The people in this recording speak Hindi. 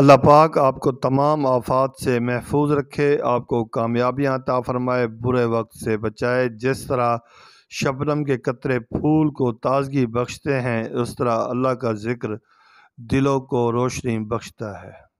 अल्लाह पाक आपको तमाम आफात से महफूज रखे आपको कामयाबियाँ अता फ़रमाए बुरे वक्त से बचाए जिस तरह शबनम के कतरे फूल को ताजगी बख्शते हैं उस तरह अल्लाह का ज़िक्र दिलों को रोशनी बख्शता है